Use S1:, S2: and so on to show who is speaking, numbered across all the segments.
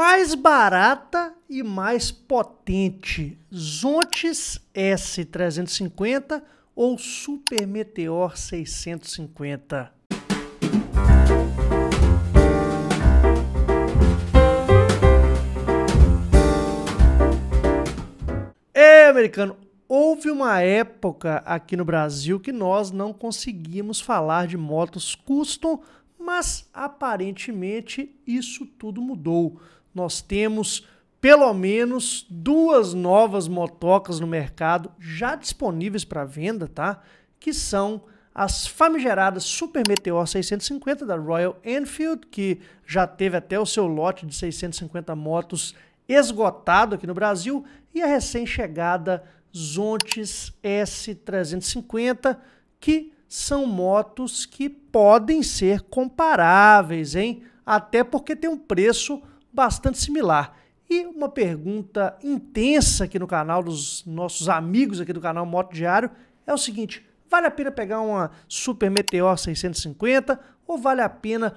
S1: mais barata e mais potente, Zontes S350 ou Super Meteor 650. É, americano, houve uma época aqui no Brasil que nós não conseguimos falar de motos custom, mas aparentemente isso tudo mudou nós temos pelo menos duas novas motocas no mercado já disponíveis para venda, tá? Que são as famigeradas Super Meteor 650 da Royal Enfield, que já teve até o seu lote de 650 motos esgotado aqui no Brasil, e a recém-chegada Zontes S350, que são motos que podem ser comparáveis, hein? Até porque tem um preço bastante similar. E uma pergunta intensa aqui no canal dos nossos amigos aqui do canal Moto Diário é o seguinte: vale a pena pegar uma Super Meteor 650 ou vale a pena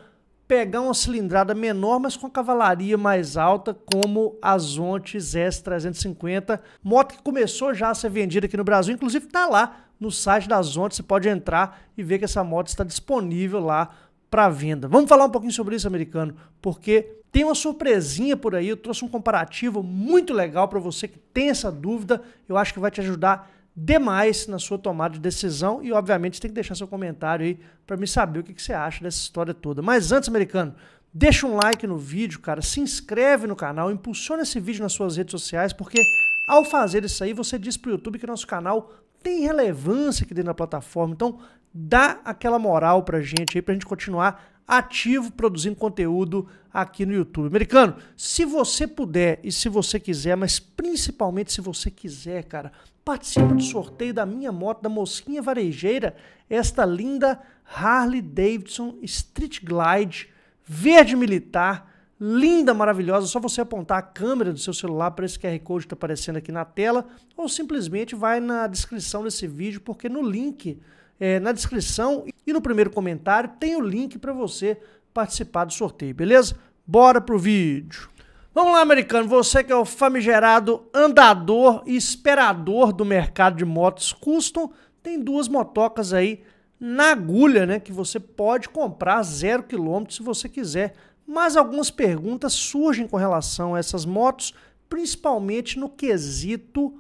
S1: pegar uma cilindrada menor, mas com cavalaria mais alta, como a Zonte S350, moto que começou já a ser vendida aqui no Brasil, inclusive está lá no site da Zonte, você pode entrar e ver que essa moto está disponível lá para venda. Vamos falar um pouquinho sobre isso, americano, porque tem uma surpresinha por aí. Eu trouxe um comparativo muito legal para você que tem essa dúvida. Eu acho que vai te ajudar demais na sua tomada de decisão e, obviamente, você tem que deixar seu comentário aí para me saber o que, que você acha dessa história toda. Mas antes, americano, deixa um like no vídeo, cara, se inscreve no canal, impulsiona esse vídeo nas suas redes sociais, porque ao fazer isso aí, você diz para o YouTube que nosso canal tem relevância aqui dentro da plataforma. Então, dá aquela moral pra gente aí, pra gente continuar ativo produzindo conteúdo aqui no YouTube. Americano, se você puder e se você quiser, mas principalmente se você quiser, cara, participe do sorteio da minha moto, da Mosquinha Varejeira, esta linda Harley Davidson Street Glide, verde militar, linda, maravilhosa. Só você apontar a câmera do seu celular para esse QR Code que está aparecendo aqui na tela, ou simplesmente vai na descrição desse vídeo, porque no link é, na descrição e no primeiro comentário tem o link para você participar do sorteio, beleza? Bora pro vídeo! Vamos lá, americano, você que é o famigerado andador e esperador do mercado de motos custom, tem duas motocas aí na agulha, né, que você pode comprar zero quilômetro se você quiser. Mas algumas perguntas surgem com relação a essas motos, principalmente no quesito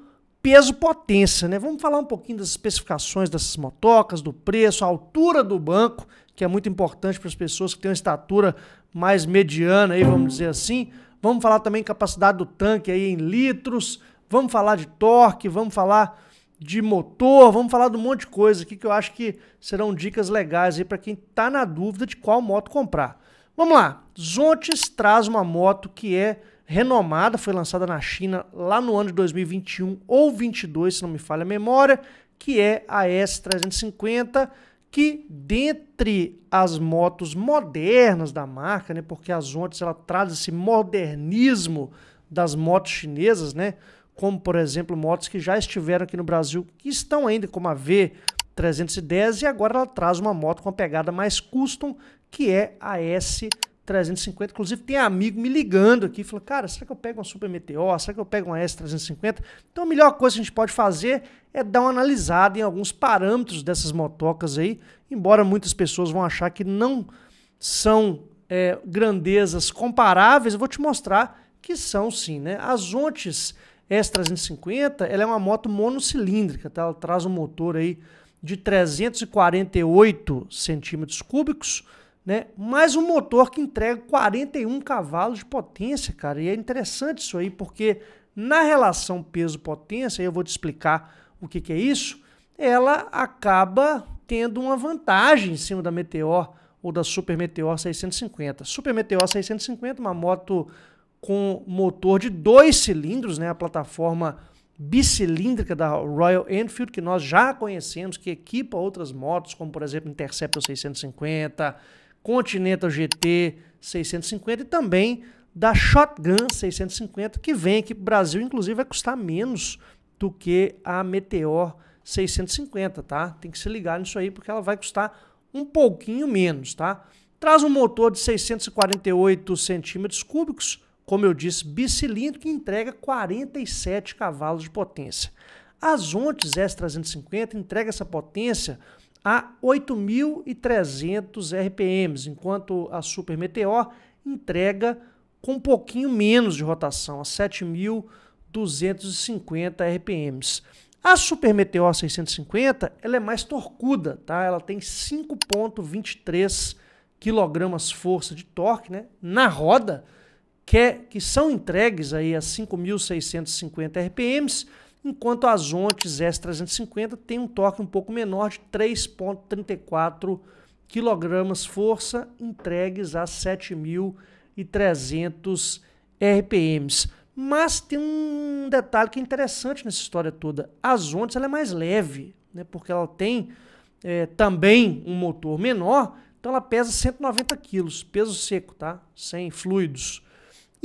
S1: peso potência, né? Vamos falar um pouquinho das especificações dessas motocas, do preço, a altura do banco, que é muito importante para as pessoas que têm uma estatura mais mediana aí, vamos dizer assim. Vamos falar também capacidade do tanque aí em litros, vamos falar de torque, vamos falar de motor, vamos falar de um monte de coisa aqui que eu acho que serão dicas legais aí para quem está na dúvida de qual moto comprar. Vamos lá. Zontes traz uma moto que é renomada, foi lançada na China lá no ano de 2021 ou 22, se não me falha a memória, que é a S350, que dentre as motos modernas da marca, né, porque a Zontes ela traz esse modernismo das motos chinesas, né, como por exemplo motos que já estiveram aqui no Brasil, que estão ainda como a V310 e agora ela traz uma moto com a pegada mais custom, que é a S350. 350. Inclusive, tem amigo me ligando aqui, falando, cara, será que eu pego uma Super Meteor? Será que eu pego uma S350? Então, a melhor coisa que a gente pode fazer é dar uma analisada em alguns parâmetros dessas motocas aí, embora muitas pessoas vão achar que não são é, grandezas comparáveis, eu vou te mostrar que são sim, né? A Zontes S350, ela é uma moto monocilíndrica, tá? Ela traz um motor aí de 348 centímetros cúbicos, né? Mas um motor que entrega 41 cavalos de potência, cara. E é interessante isso aí, porque na relação peso-potência, eu vou te explicar o que, que é isso, ela acaba tendo uma vantagem em cima da Meteor ou da Super Meteor 650. Super Meteor 650, uma moto com motor de dois cilindros, né? A plataforma bicilíndrica da Royal Enfield, que nós já conhecemos, que equipa outras motos, como por exemplo Interceptor 650, Continental GT 650 e também da Shotgun 650, que vem aqui para o Brasil, inclusive vai custar menos do que a Meteor 650, tá? Tem que se ligar nisso aí, porque ela vai custar um pouquinho menos, tá? Traz um motor de 648 centímetros cúbicos, como eu disse, bicilindro, que entrega 47 cavalos de potência. As Ontes S350 entrega essa potência a 8.300 RPMs, enquanto a Super Meteor entrega com um pouquinho menos de rotação, a 7.250 RPMs. A Super Meteor 650 ela é mais torcuda, tá? ela tem 5.23 kg-força de torque né? na roda, que, é, que são entregues aí a 5.650 RPMs, enquanto as Zontes S350 tem um torque um pouco menor de 3.34 kg força entregues a 7.300 RPMs. Mas tem um detalhe que é interessante nessa história toda. A Zontes ela é mais leve, né? porque ela tem é, também um motor menor, então ela pesa 190 quilos, peso seco, tá? Sem fluidos.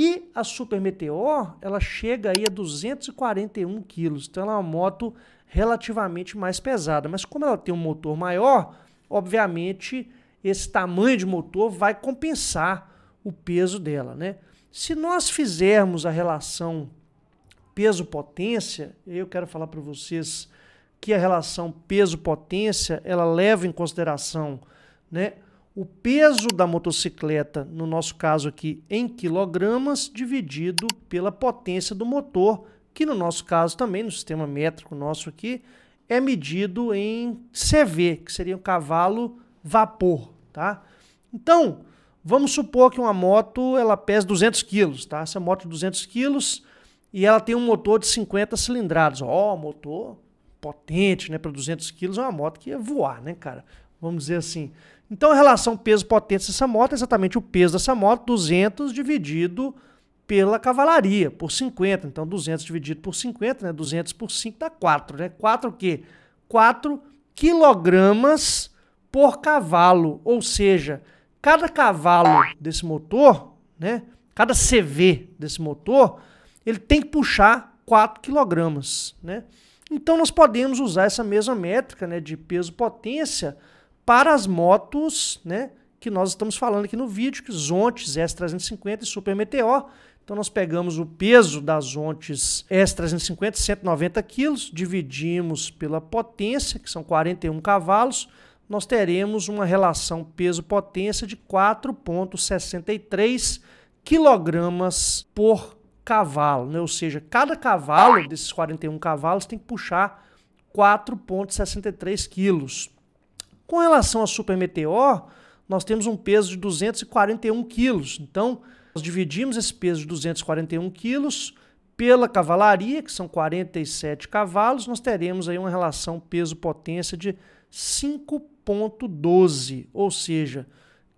S1: E a Super Meteor, ela chega aí a 241 quilos, então ela é uma moto relativamente mais pesada. Mas como ela tem um motor maior, obviamente esse tamanho de motor vai compensar o peso dela, né? Se nós fizermos a relação peso-potência, eu quero falar para vocês que a relação peso-potência, ela leva em consideração, né, o peso da motocicleta, no nosso caso aqui, em quilogramas, dividido pela potência do motor, que no nosso caso também, no sistema métrico nosso aqui, é medido em CV, que seria um cavalo vapor, tá? Então, vamos supor que uma moto, ela pesa 200 quilos, tá? Essa moto de 200 quilos e ela tem um motor de 50 cilindrados Ó, oh, motor potente, né? Para 200 quilos é uma moto que ia voar, né, cara? vamos dizer assim. Então, a relação peso-potência dessa moto é exatamente o peso dessa moto, 200 dividido pela cavalaria, por 50. Então, 200 dividido por 50, né? 200 por 5 dá 4, né? 4 o quê? 4 quilogramas por cavalo, ou seja, cada cavalo desse motor, né? Cada CV desse motor, ele tem que puxar 4 quilogramas, né? Então, nós podemos usar essa mesma métrica né, de peso-potência para as motos, né? Que nós estamos falando aqui no vídeo, que Zontes S350 e Super Meteor. Então nós pegamos o peso das Zontes S350, 190 quilos, dividimos pela potência, que são 41 cavalos, nós teremos uma relação peso-potência de 4,63 quilogramas por cavalo, né? ou seja, cada cavalo desses 41 cavalos tem que puxar 4,63 quilos. Com relação à Meteor, nós temos um peso de 241 quilos. Então, nós dividimos esse peso de 241 quilos pela cavalaria, que são 47 cavalos, nós teremos aí uma relação peso-potência de 5.12, ou seja,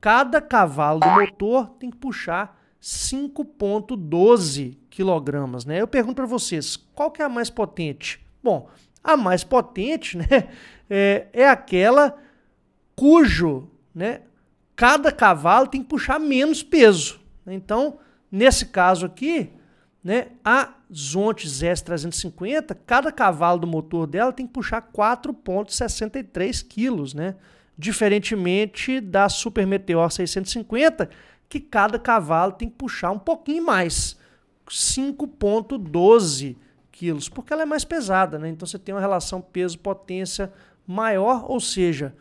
S1: cada cavalo do motor tem que puxar 5.12 kg, né? Eu pergunto para vocês, qual que é a mais potente? Bom, a mais potente, né, é, é aquela cujo, né, cada cavalo tem que puxar menos peso. Né? Então, nesse caso aqui, né, a Zontes S350, cada cavalo do motor dela tem que puxar 4,63 quilos, né? Diferentemente da Super Meteor 650, que cada cavalo tem que puxar um pouquinho mais, 5,12 quilos, porque ela é mais pesada, né? Então você tem uma relação peso-potência maior, ou seja,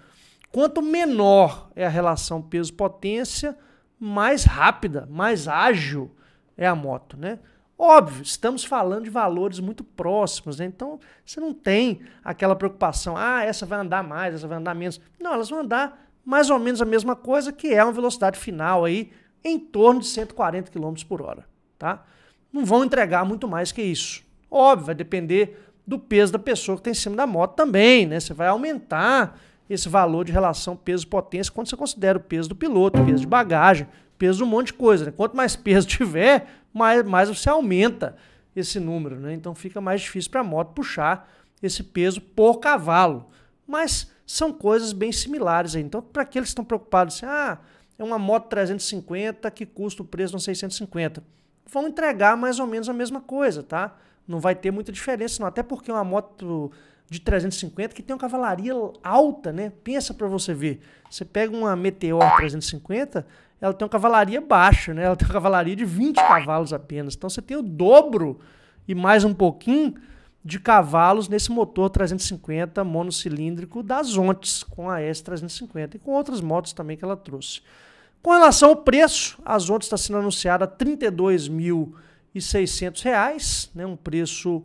S1: Quanto menor é a relação peso-potência, mais rápida, mais ágil é a moto, né? Óbvio, estamos falando de valores muito próximos, né? Então você não tem aquela preocupação, ah, essa vai andar mais, essa vai andar menos. Não, elas vão andar mais ou menos a mesma coisa, que é uma velocidade final aí em torno de 140 km por hora, tá? Não vão entregar muito mais que isso. Óbvio, vai depender do peso da pessoa que está em cima da moto também, né? Você vai aumentar esse valor de relação peso-potência quando você considera o peso do piloto, peso de bagagem, peso de um monte de coisa. Né? Quanto mais peso tiver, mais, mais você aumenta esse número. Né? Então fica mais difícil para a moto puxar esse peso por cavalo. Mas são coisas bem similares. Aí. Então, para aqueles que estão preocupados, assim, ah, é uma moto 350 que custa o preço de 650. Vão entregar mais ou menos a mesma coisa, tá? Não vai ter muita diferença, não. Até porque uma moto de 350 que tem uma cavalaria alta, né? Pensa para você ver. Você pega uma Meteor 350, ela tem uma cavalaria baixa, né? Ela tem uma cavalaria de 20 cavalos apenas. Então você tem o dobro e mais um pouquinho de cavalos nesse motor 350 monocilíndrico da Zontes com a S350 e com outras motos também que ela trouxe. Com relação ao preço, a Zontes está sendo anunciada a R$ 32.600, né? Um preço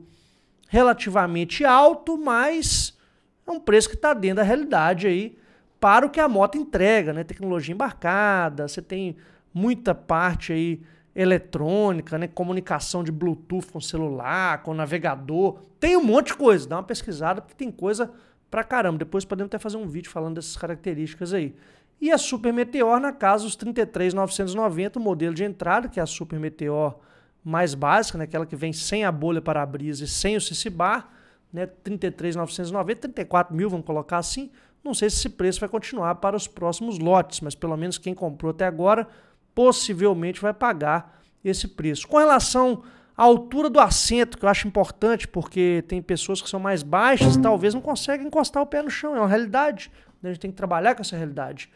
S1: relativamente alto, mas é um preço que está dentro da realidade aí para o que a moto entrega, né? Tecnologia embarcada, você tem muita parte aí eletrônica, né? Comunicação de Bluetooth com celular, com navegador. Tem um monte de coisa. Dá uma pesquisada porque tem coisa pra caramba. Depois podemos até fazer um vídeo falando dessas características aí. E a Super Meteor, na casa, os 33.990, o modelo de entrada, que é a Super Meteor mais básica, né, aquela que vem sem a bolha para-brisa e sem o CC bar, né, 33.990, 34 mil, vamos colocar assim. Não sei se esse preço vai continuar para os próximos lotes, mas pelo menos quem comprou até agora possivelmente vai pagar esse preço. Com relação à altura do assento, que eu acho importante, porque tem pessoas que são mais baixas, e talvez não conseguem encostar o pé no chão, é uma realidade. Né? A gente tem que trabalhar com essa realidade.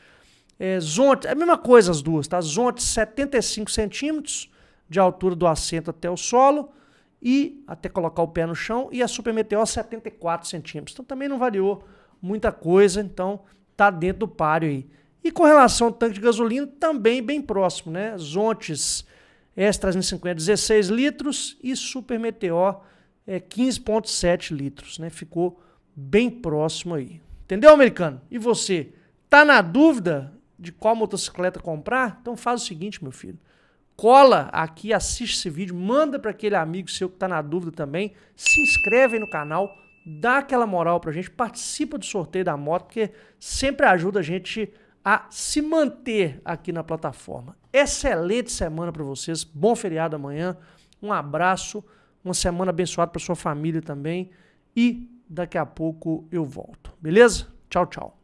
S1: É, zonte, é a mesma coisa as duas, tá? Zonte 75 centímetros, de altura do assento até o solo e até colocar o pé no chão e a Super Meteor 74 centímetros. Então também não variou muita coisa, então tá dentro do páreo aí. E com relação ao tanque de gasolina, também bem próximo, né? Zontes S350 16 litros e Super Meteor é, 15.7 litros, né? Ficou bem próximo aí. Entendeu, americano? E você, tá na dúvida de qual motocicleta comprar? Então faz o seguinte, meu filho cola aqui, assiste esse vídeo, manda para aquele amigo seu que está na dúvida também, se inscreve no canal, dá aquela moral para a gente, participa do sorteio da moto, porque sempre ajuda a gente a se manter aqui na plataforma. Excelente semana para vocês, bom feriado amanhã, um abraço, uma semana abençoada para sua família também e daqui a pouco eu volto, beleza? Tchau, tchau.